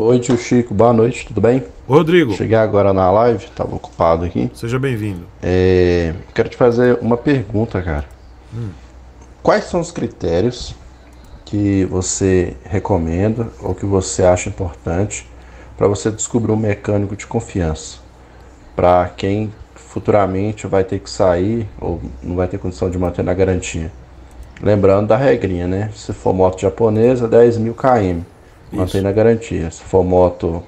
Oi, tio Chico, boa noite, tudo bem? Rodrigo. Cheguei agora na live, estava ocupado aqui. Seja bem-vindo. É, quero te fazer uma pergunta, cara. Hum. Quais são os critérios que você recomenda ou que você acha importante para você descobrir um mecânico de confiança? Para quem futuramente vai ter que sair ou não vai ter condição de manter na garantia. Lembrando da regrinha, né? Se for moto japonesa, 10 mil km. Mantém na garantia. Se for moto,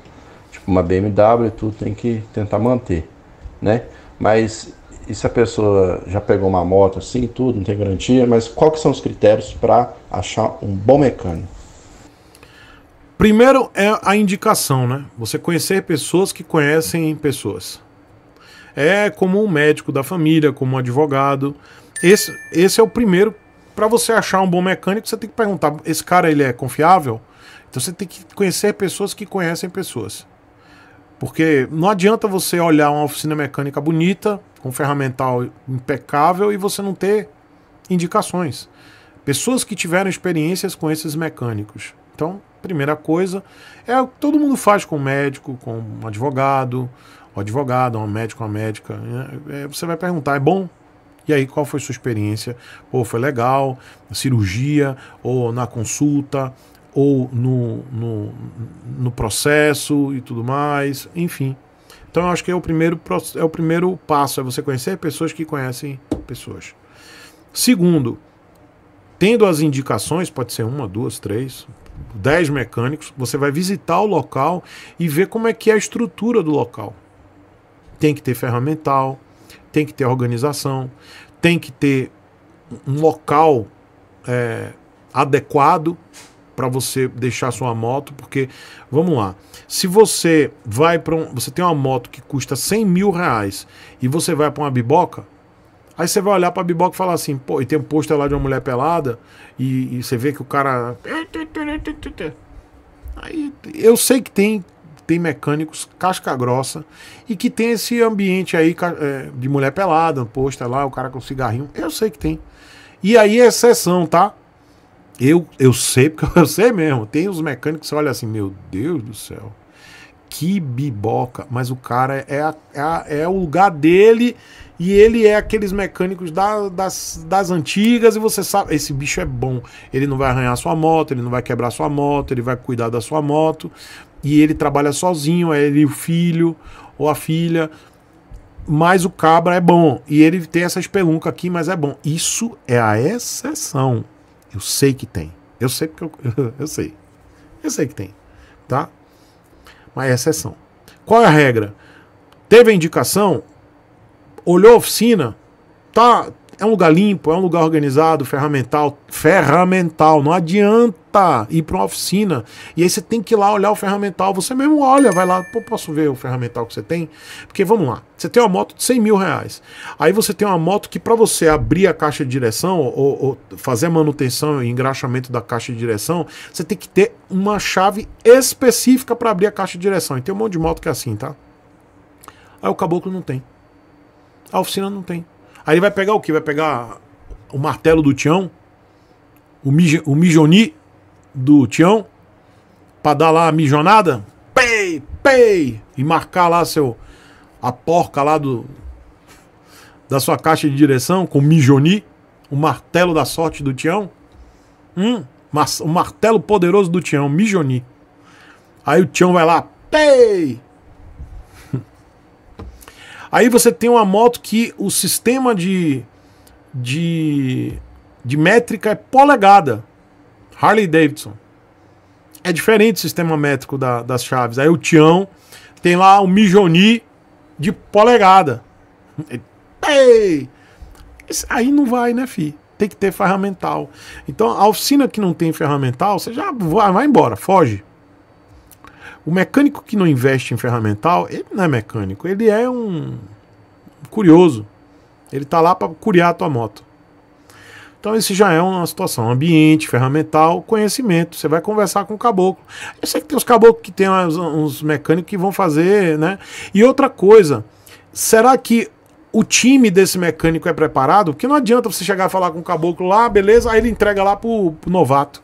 tipo uma BMW, tu tem que tentar manter, né? Mas e se a pessoa já pegou uma moto assim, tudo, não tem garantia, mas quais que são os critérios para achar um bom mecânico? Primeiro é a indicação, né? Você conhecer pessoas que conhecem pessoas. É como um médico da família, como um advogado. Esse, esse é o primeiro. Para você achar um bom mecânico, você tem que perguntar: esse cara ele é confiável? Então você tem que conhecer pessoas que conhecem pessoas. Porque não adianta você olhar uma oficina mecânica bonita, com ferramental impecável e você não ter indicações. Pessoas que tiveram experiências com esses mecânicos. Então, primeira coisa é o que todo mundo faz com um médico, com um advogado, um advogado, um médico, uma médica. É, é, você vai perguntar, é bom? E aí, qual foi sua experiência? Pô, foi legal, na cirurgia, ou na consulta, ou no, no, no, processo e tudo mais, enfim. Então eu acho que é o primeiro é o primeiro passo é você conhecer pessoas que conhecem pessoas. Segundo, tendo as indicações, pode ser uma, duas, três, dez mecânicos, você vai visitar o local e ver como é que é a estrutura do local. Tem que ter ferramental, tem que ter organização, tem que ter um local é, adequado para você deixar sua moto, porque vamos lá, se você vai para um, você tem uma moto que custa 100 mil reais e você vai para uma biboca, aí você vai olhar para a biboca e falar assim, pô, e tem um pôster lá de uma mulher pelada e, e você vê que o cara, aí eu sei que tem tem mecânicos casca grossa e que tem esse ambiente aí é, de mulher pelada, um pôster lá, o cara com cigarrinho, eu sei que tem. E aí é exceção, tá? Eu, eu sei, porque eu sei mesmo. Tem os mecânicos que você olha assim, meu Deus do céu. Que biboca. Mas o cara é, a, é, a, é o lugar dele e ele é aqueles mecânicos da, das, das antigas e você sabe, esse bicho é bom. Ele não vai arranhar sua moto, ele não vai quebrar sua moto, ele vai cuidar da sua moto. E ele trabalha sozinho, é ele o filho ou a filha. Mas o cabra é bom. E ele tem essa espelunca aqui, mas é bom. Isso é a exceção. Eu sei que tem. Eu sei porque eu, eu sei. Eu sei que tem, tá? Mas é exceção. Qual é a regra? Teve a indicação, olhou a oficina, tá, é um lugar limpo, é um lugar organizado, ferramental. Ferramental, não adianta ir para uma oficina. E aí você tem que ir lá olhar o ferramental. Você mesmo olha, vai lá, pô, posso ver o ferramental que você tem? Porque vamos lá, você tem uma moto de 100 mil reais. Aí você tem uma moto que para você abrir a caixa de direção ou, ou fazer manutenção e engraxamento da caixa de direção, você tem que ter uma chave específica para abrir a caixa de direção. E tem um monte de moto que é assim, tá? Aí o caboclo não tem. A oficina não tem. Aí ele vai pegar o que? Vai pegar o martelo do Tião, o, mij o mijoni do Tião, pra dar lá a mijonada, pei, pei, e marcar lá seu, a porca lá do, da sua caixa de direção com o mijoni, o martelo da sorte do Tião. Hum, o martelo poderoso do Tião, mijoni. Aí o Tião vai lá, pei, Aí você tem uma moto que o sistema de, de, de métrica é polegada. Harley Davidson. É diferente o sistema métrico da, das chaves. Aí o Tião tem lá o Mijoni de polegada. Ei! Aí não vai, né, fi? Tem que ter ferramental. Então, a oficina que não tem ferramental, você já vai, vai embora, foge. O mecânico que não investe em ferramental, ele não é mecânico, ele é um curioso. Ele está lá para curiar a tua moto. Então esse já é uma situação, ambiente, ferramental, conhecimento. Você vai conversar com o caboclo. Eu sei que tem os caboclos que tem uns, uns mecânicos que vão fazer, né? E outra coisa, será que o time desse mecânico é preparado? Porque não adianta você chegar a falar com o caboclo lá, beleza, aí ele entrega lá pro, pro novato.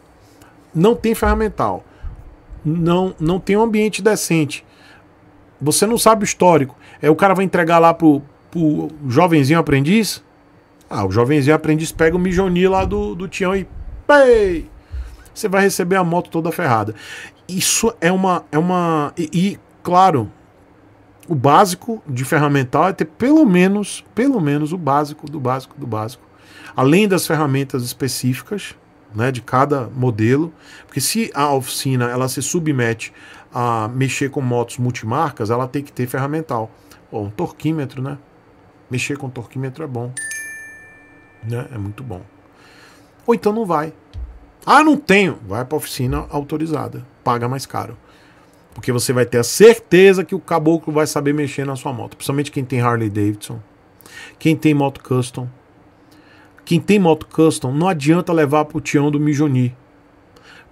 Não tem ferramental não, não tem um ambiente decente. Você não sabe o histórico. É, o cara vai entregar lá pro, pro jovenzinho aprendiz. Ah, o jovenzinho aprendiz pega o mijoni lá do, do Tião e. Pei! Você vai receber a moto toda ferrada. Isso é uma. É uma e, e claro, o básico de ferramental é ter pelo menos, pelo menos o básico do básico do básico. Além das ferramentas específicas, né, de cada modelo, porque se a oficina ela se submete a mexer com motos multimarcas, ela tem que ter ferramental. ou um torquímetro, né? Mexer com torquímetro é bom. Né? É muito bom. Ou então não vai. Ah, não tenho. Vai para oficina autorizada. Paga mais caro. Porque você vai ter a certeza que o caboclo vai saber mexer na sua moto. Principalmente quem tem Harley Davidson. Quem tem moto custom quem tem moto custom não adianta levar para o Tião do Mijoni,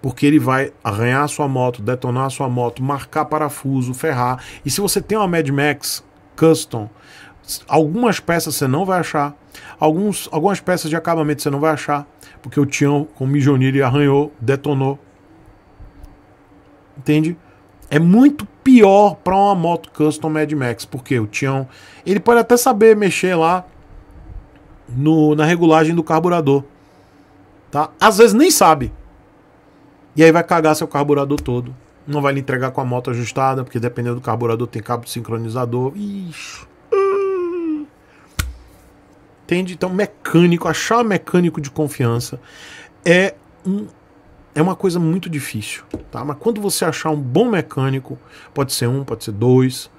porque ele vai arranhar a sua moto, detonar a sua moto, marcar parafuso, ferrar. E se você tem uma Mad Max custom, algumas peças você não vai achar, alguns, algumas peças de acabamento você não vai achar, porque o Tião com o Mijoni ele arranhou, detonou. Entende? É muito pior para uma moto custom Mad Max, porque o Tião, ele pode até saber mexer lá, no, na regulagem do carburador. Tá? Às vezes nem sabe. E aí vai cagar seu carburador todo. Não vai lhe entregar com a moto ajustada, porque dependendo do carburador tem cabo de sincronizador. Ixi. Entende? Então, mecânico, achar mecânico de confiança é, um, é uma coisa muito difícil. Tá? Mas quando você achar um bom mecânico, pode ser um, pode ser dois,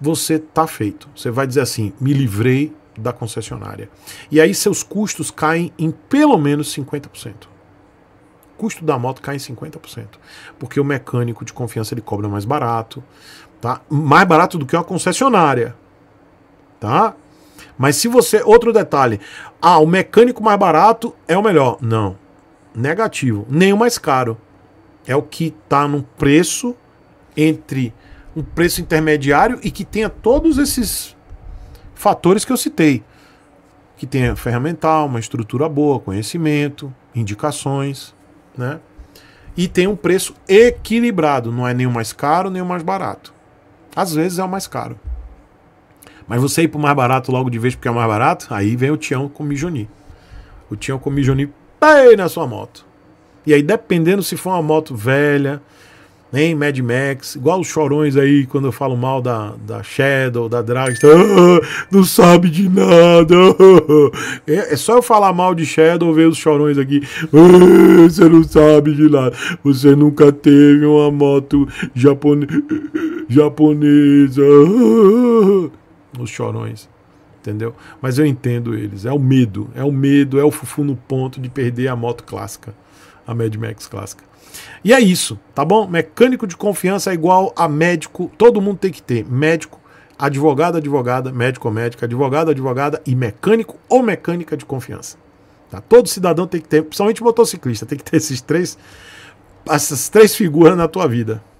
você tá feito. Você vai dizer assim: me livrei da concessionária. E aí seus custos caem em pelo menos 50%. O custo da moto cai em 50%, porque o mecânico de confiança ele cobra mais barato, tá? Mais barato do que uma concessionária, tá? Mas se você, outro detalhe, ah, o mecânico mais barato é o melhor. Não. Negativo, nem o mais caro. É o que está num preço entre um preço intermediário e que tenha todos esses fatores que eu citei. Que tem ferramental, uma estrutura boa, conhecimento, indicações, né? E tem um preço equilibrado, não é nem o mais caro nem o mais barato. Às vezes é o mais caro. Mas você ir pro mais barato logo de vez porque é o mais barato, aí vem o Tião com o Mijoni. O Tião com o Mijoni na sua moto. E aí, dependendo se for uma moto velha, nem Mad Max, igual os chorões aí quando eu falo mal da, da Shadow, da Dragster, tá, ah, não sabe de nada. É, é, só eu falar mal de Shadow ver os chorões aqui. Ah, você não sabe de nada. Você nunca teve uma moto japone... japonesa. os chorões. Entendeu? Mas eu entendo eles. É o medo. É o medo, é o fufu no ponto de perder a moto clássica. A Mad Max clássica. E é isso, tá bom? Mecânico de confiança é igual a médico, todo mundo tem que ter. Médico, advogado, advogada, médico ou médica, advogado, advogada e mecânico ou mecânica de confiança. Tá? Todo cidadão tem que ter, principalmente motociclista, tem que ter esses três, essas três figuras na tua vida.